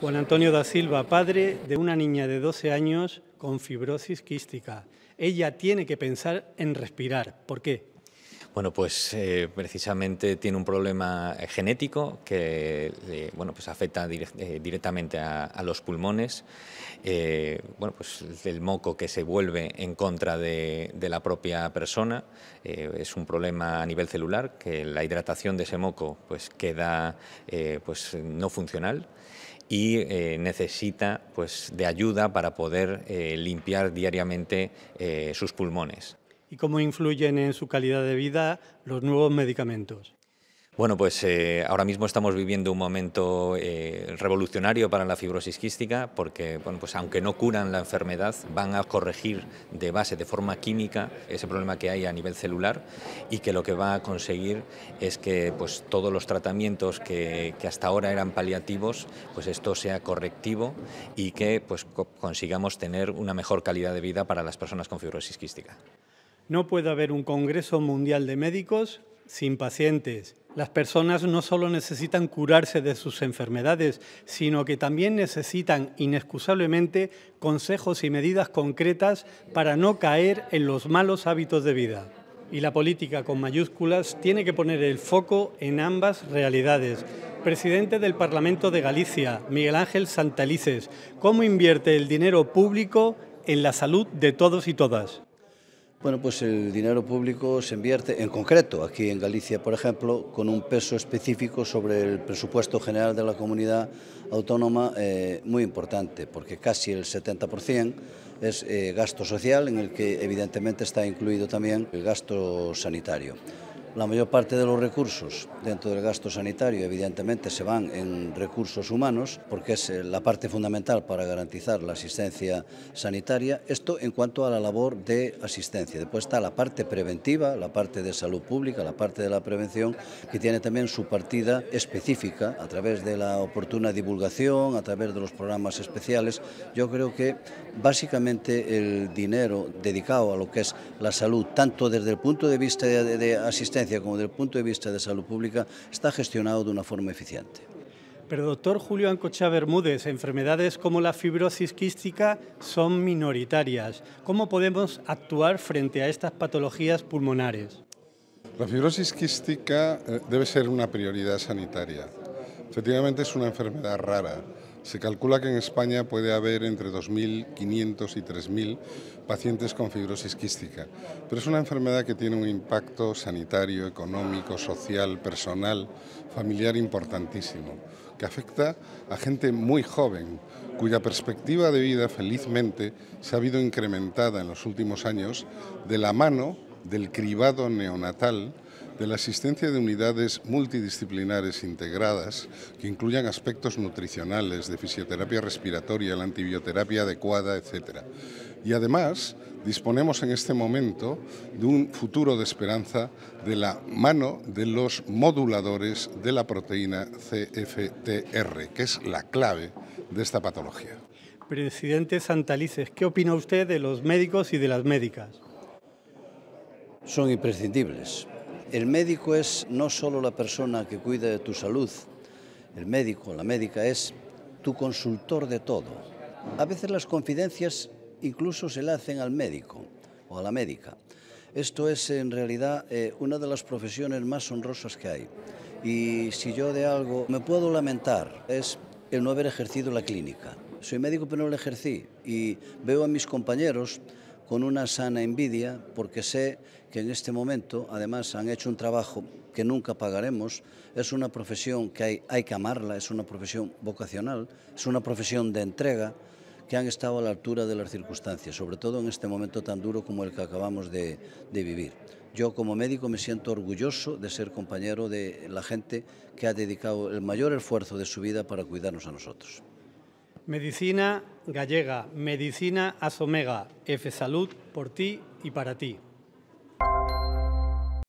Juan Antonio da Silva, padre de una niña de 12 años con fibrosis quística. Ella tiene que pensar en respirar. ¿Por qué? Bueno, pues eh, precisamente tiene un problema genético que bueno, pues afecta eh, directamente a, los pulmones. Eh, bueno, pues el moco que se vuelve en contra de, de la propia persona es un problema a nivel celular que la hidratación de ese moco pues queda pues no funcional y eh, necesita pues, de ayuda para poder eh, limpiar diariamente eh, sus pulmones. ¿Y cómo influyen en su calidad de vida los nuevos medicamentos? Bueno, pues eh, ahora mismo estamos viviendo un momento eh, revolucionario para la fibrosis quística porque, bueno, pues aunque no curan la enfermedad, van a corregir de base, de forma química, ese problema que hay a nivel celular y que lo que va a conseguir es que pues, todos los tratamientos que, hasta ahora eran paliativos, pues esto sea correctivo y que pues, consigamos tener una mejor calidad de vida para las personas con fibrosis quística. No puede haber un Congreso Mundial de Médicos sin pacientes las personas no solo necesitan curarse de sus enfermedades, sino que también necesitan inexcusablemente consejos y medidas concretas para no caer en los malos hábitos de vida. Y la política con mayúsculas tiene que poner el foco en ambas realidades. Presidente del Parlamento de Galicia, Miguel Ángel Santalices, ¿cómo invierte el dinero público en la salud de todos y todas? Bueno, pues el dinero público se invierte en concreto, aquí en Galicia, por ejemplo, con un peso específico sobre el presupuesto general de la comunidad autónoma eh, muy importante, porque casi el 70% es eh, gasto social, en el que evidentemente está incluido también el gasto sanitario. La mayor parte de los recursos dentro del gasto sanitario evidentemente se van en recursos humanos porque es eh, la parte fundamental para garantizar la asistencia sanitaria. Esto en cuanto a la labor de asistencia. Después está la parte preventiva, la parte de salud pública, la parte de la prevención que tiene también su partida específica a través de la oportuna divulgación, a través de los programas especiales. Yo creo que básicamente el dinero dedicado a lo que es la salud, tanto desde el punto de vista de, asistencia como desde el punto de vista de salud pública, está gestionado de una forma eficiente. Pero doctor Julio Ancocha Bermúdez, enfermedades como la fibrosis quística son minoritarias. ¿Cómo podemos actuar frente a estas patologías pulmonares? La fibrosis quística eh, debe ser una prioridad sanitaria. Efectivamente es una enfermedad rara. Se calcula que en España puede haber entre 2.500 y 3.000 pacientes con fibrosis quística, pero es una enfermedad que tiene un impacto sanitario, económico, social, personal, familiar importantísimo, que afecta a gente muy joven, cuya perspectiva de vida felizmente se ha visto incrementada en los últimos años de la mano del cribado neonatal de la asistencia de unidades multidisciplinares integradas que incluyan aspectos nutricionales, de fisioterapia respiratoria, la antibioterapia adecuada, etc. Y además disponemos en este momento de un futuro de esperanza de la mano de los moduladores de la proteína CFTR, que es la clave de esta patología. Presidente Santalices, ¿qué opina usted de los médicos y de las médicas? Son imprescindibles el médico es no solo la persona que cuida de tu salud, el médico, la médica es tu consultor de todo. A veces las confidencias incluso se le hacen al médico o a la médica. Esto es en realidad eh, una de las profesiones más honrosas que hay. Y si yo de algo me puedo lamentar es el no haber ejercido la clínica. Soy médico pero no la ejercí y veo a mis compañeros con una sana envidia, porque sé que en este momento, además, han hecho un trabajo que nunca pagaremos. Es una profesión que hay, que amarla, es una profesión vocacional, es una profesión de entrega, que han estado a la altura de las circunstancias, sobre todo en este momento tan duro como el que acabamos de, vivir. Yo como médico me siento orgulloso de ser compañero de la gente que ha dedicado el mayor esfuerzo de su vida para cuidarnos a nosotros. Medicina Gallega, Medicina Asomega, F Salud, por ti y para ti.